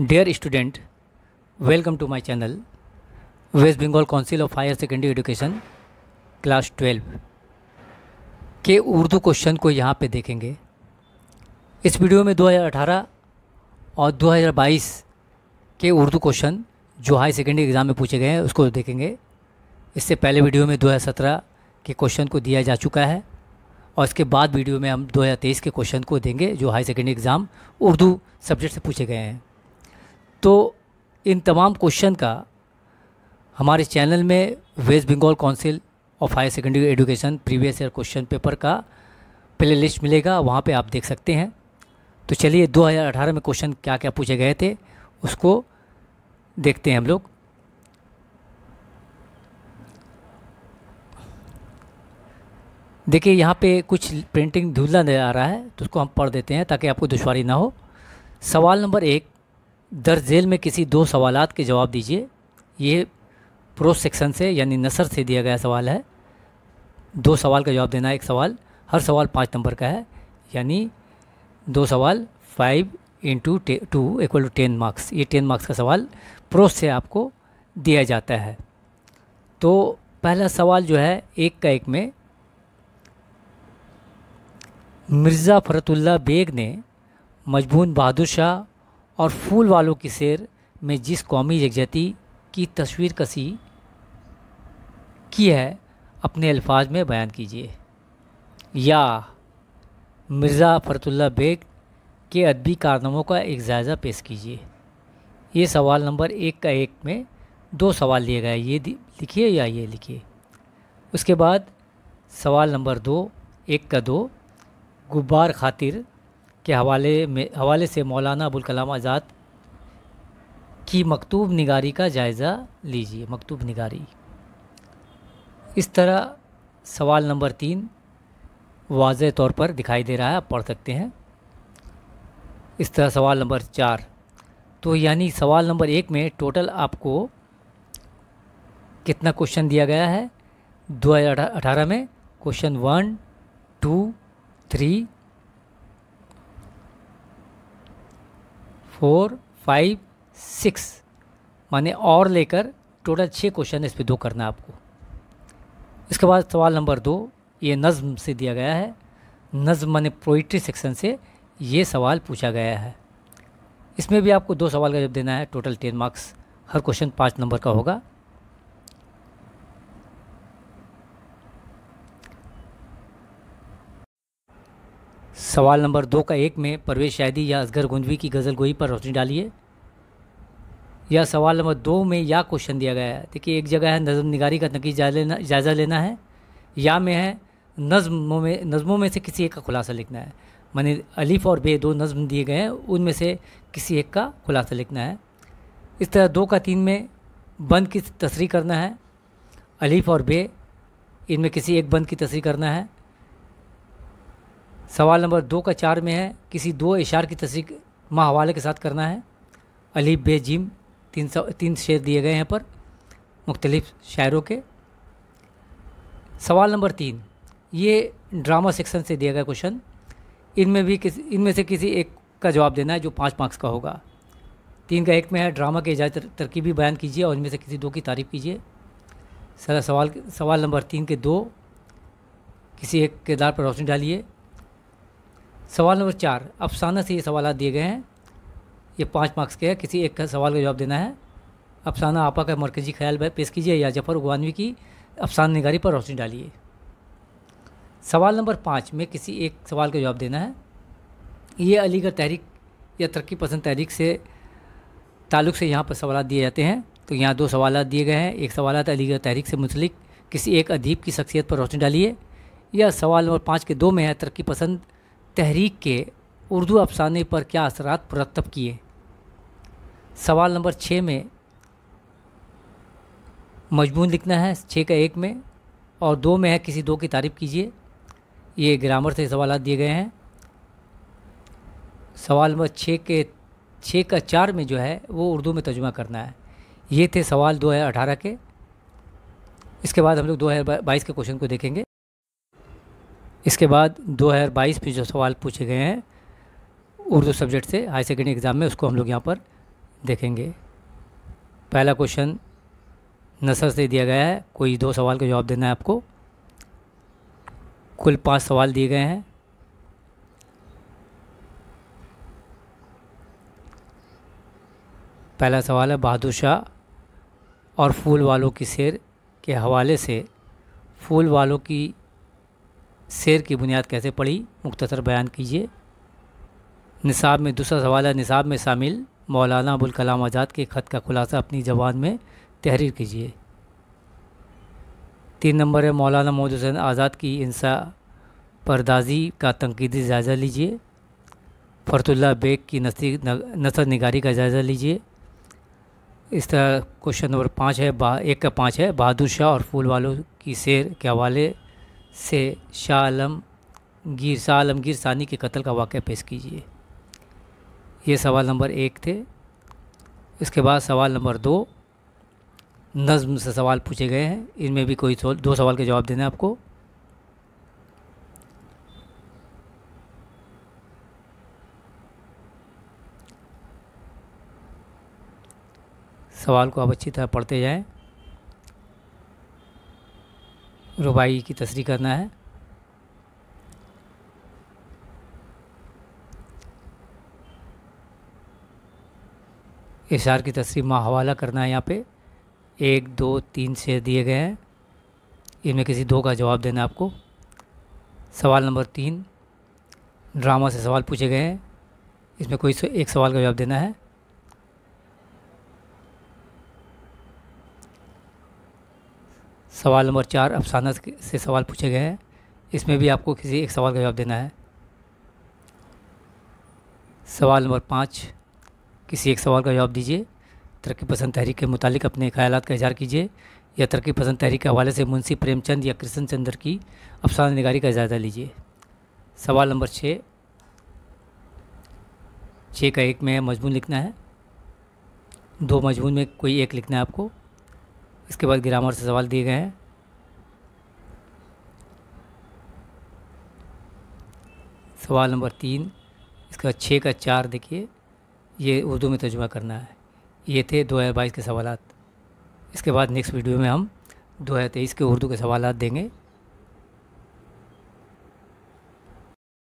dear student welcome to my channel West Bengal council of higher secondary education class twelve के Urdu question को यहाँ पे देखेंगे इस वीडियो में 2018 और 2022 के उर्दू क्वेश्चन जो हाई सेकेंडरी एग्ज़ाम में पूछे गए हैं उसको देखेंगे इससे पहले वीडियो में सत्रह के क्वेश्चन को दिया जा चुका है और इसके बाद वीडियो में हम 2023 के क्वेश्चन को देंगे जो high secondary exam Urdu subject से पूछे गए हैं तो इन तमाम क्वेश्चन का हमारे चैनल में West Bengal council of higher secondary education previous year question paper का प्ले लिस्ट मिलेगा वहाँ पे आप देख सकते हैं तो चलिए 2018 में क्वेश्चन क्या क्या पूछे गए थे उसको देखते हैं हम लोग देखिए यहाँ पे कुछ प्रिंटिंग धुला नजर आ रहा है तो उसको हम पढ़ देते हैं ताकि आपको दुशारी ना हो सवाल नंबर एक दर्ज जेल में किसी दो सवाल के जवाब दीजिए ये प्रो सेक्शन से यानी नसर से दिया गया सवाल है दो सवाल का जवाब देना है एक सवाल हर सवाल पाँच नंबर का है यानी दो सवाल five into two equal to ten marks ये टेन मार्क्स का सवाल प्रोस से आपको दिया जाता है तो पहला सवाल जो है एक का एक में मिर्ज़ा फरतुल्ला बेग ने मजबून बहादुर शाह और फूल वालों की शेर में जिस कौमी यकजहती की तस्वीर कसी की है अपने अल्फाज में बयान कीजिए या मिर्ज़ा फरतुल्ला बेग के अदबी कारनामों का एक जायज़ा पेश कीजिए ये सवाल नंबर एक का एक में दो सवाल लिए गए ये लिखिए या ये लिखिए उसके बाद सवाल नंबर दो एक का दो गुब्बार खातिर के हवाले में हवाले से मौलाना अबुल कलाम आज़ाद की मकतूब निगारी का जायज़ा लीजिए मकतूब निगारी इस तरह सवाल नंबर तीन वाज तौर पर दिखाई दे रहा है आप पढ़ सकते हैं इस तरह सवाल नंबर चार तो यानी सवाल नंबर एक में टोटल आपको कितना क्वेश्चन दिया गया है दो हज़ार अठारह में question one two three four five six माने और लेकर टोटल छः क्वेश्चन इस पर दो करना आपको इसके बाद सवाल नंबर दो ये नज़म से दिया गया है नज़म माने पोइट्री सेक्शन से ये सवाल पूछा गया है इसमें भी आपको दो सवाल का जब देना है टोटल टेन मार्क्स हर क्वेश्चन पाँच नंबर का होगा सवाल नंबर दो का एक में परवेज शायदी या असगर गुंजवी की गज़ल गोई पर रोशनी डालिए या सवाल नंबर दो में या क्वेश्चन दिया गया है देखिए एक जगह है नज़म निगारी का नकी लेना जायज़ा लेना है या में है नज़मों में नज़मों में से किसी एक का खुलासा लिखना है मैंने अलीफ और बे दो नज़म दिए गए हैं उनमें से किसी एक का खुलासा लिखना है इस तरह दो का तीन में बंद की तस्री करना है अलीफ और बे इनमें किसी एक बंद की तस्री करना है सवाल नंबर दो का चार में है किसी दो इशार की तस्दीक माह हवाले के साथ करना है अली बे जिम तीन सौ तीन शेर दिए गए हैं पर मुख्तलिफ शायरों के सवाल नंबर तीन ये ड्रामा सेक्शन से दिया गया क्वेश्चन इनमें भी किस इनमें से किसी एक का जवाब देना है जो पाँच मार्क्स का होगा तीन का एक में है ड्रामा के इजाज तरकीबी बयान कीजिए और इनमें से किसी दो की तारीफ कीजिए सर सवाल सवाल नंबर तीन के दो किसी एक किरदार पर रोशनी डालिए सवाल नंबर चार अफसाना से ये सवाल दिए गए हैं ये पाँच मार्क्स के हैं किसी एक का सवाल का जवाब देना है अफसाना आपा का मरकजी ख्याल पेश कीजिए या जफर उगवानवी की अफसान निगारी पर रोशनी डालिए सवाल नंबर पाँच में किसी एक सवाल का जवाब देना है ये अलीगढ़ तहरीक या तरक्की पसंद तहरीक से ताल्लुक़ से यहाँ पर सवाल दिए जाते हैं तो यहाँ दो सवाल दिए गए हैं एक सवाल अलीगढ़ तहरीक से मुतलिक किसी एक अदीब की शख्सियत पर रोशनी डालिए या सवाल नंबर पाँच के दो में है तरक्की पसंद तहरीक के उर्दू अफसाने पर क्या असरात पुरतब किए सवाल नंबर छः में मजमून लिखना है छः का एक में और दो में है किसी दो की तारीफ कीजिए ये ग्रामर से सवाल दिए गए हैं सवाल नंबर छः के छः का चार में जो है वो उर्दू में तर्जुमा करना है ये थे सवाल दो हज़ार अठारह के इसके बाद हम लोग दो हज़ार बाईस के क्वेश्चन को देखेंगे इसके बाद 2022 में जो सवाल पूछे गए हैं उर्दू सब्जेक्ट से हाई सेकेंडरी एग्ज़ाम में उसको हम लोग यहाँ पर देखेंगे पहला क्वेश्चन नसर से दिया गया है कोई दो सवाल का जवाब देना है आपको कुल पांच सवाल दिए गए हैं पहला सवाल है बहादुर शाह और फूल वालों की शेर के हवाले से फूल वालों की शेर की बुनियाद कैसे पड़ी मुख्तर बयान कीजिए निसाब में दूसरा सवाल है निसाब में शामिल मौलाना अबुल कलाम आज़ाद के ख़त का खुलासा अपनी ज़बान में तहरीर कीजिए तीन नंबर है मौलाना मोद हुसैन आज़ाद की इंसा परदाजी का तनकीदी जायज़ा लीजिए फरतुल्ला बेग की नसी नसर निगारी का जायज़ा लीजिए इस तरह क्वेश्चन नंबर पाँच है एक का पाँच है बहादुर शाह और फूल वालों की शेर के हवाले से शालम गिर शाह सानी के कत्ल का वाक़ पेश कीजिए ये सवाल नंबर एक थे इसके बाद सवाल नंबर दो नज़म से सवाल पूछे गए हैं इनमें भी कोई दो सवाल के जवाब देना आपको सवाल को आप अच्छी तरह पढ़ते जाएं रुबाई की तस्री करना है इशार की तस्री माहवाला हवाला करना है यहाँ पे एक दो तीन से दिए गए हैं इनमें किसी दो का जवाब देना है आपको सवाल नंबर तीन ड्रामा से सवाल पूछे गए हैं इसमें कोई एक सवाल का जवाब देना है सवाल नंबर चार अफसाना से सवाल पूछे गए हैं इसमें भी आपको किसी एक सवाल का जवाब देना है सवाल नंबर पाँच किसी एक सवाल का जवाब दीजिए तरक्की पसंद तहरीक के मुतालिक अपने ख्याल का इजहार कीजिए या तरक्की पसंद तहरीक के हवाले से मुंशी प्रेमचंद या कृष्ण चंद्र की अफसाना निगारी का जायजा लीजिए सवाल नंबर छः छः का एक में मजमून लिखना है दो मजमून में कोई एक लिखना है आपको इसके बाद ग्रामर से सवाल दिए गए हैं सवाल नंबर तीन इसका छः का चार देखिए ये उर्दू में तर्जुमा करना है ये थे दो हज़ार बाईस के सवाल इसके बाद नेक्स्ट वीडियो में हम दो हज़ार तेईस के उर्दू के सवाल देंगे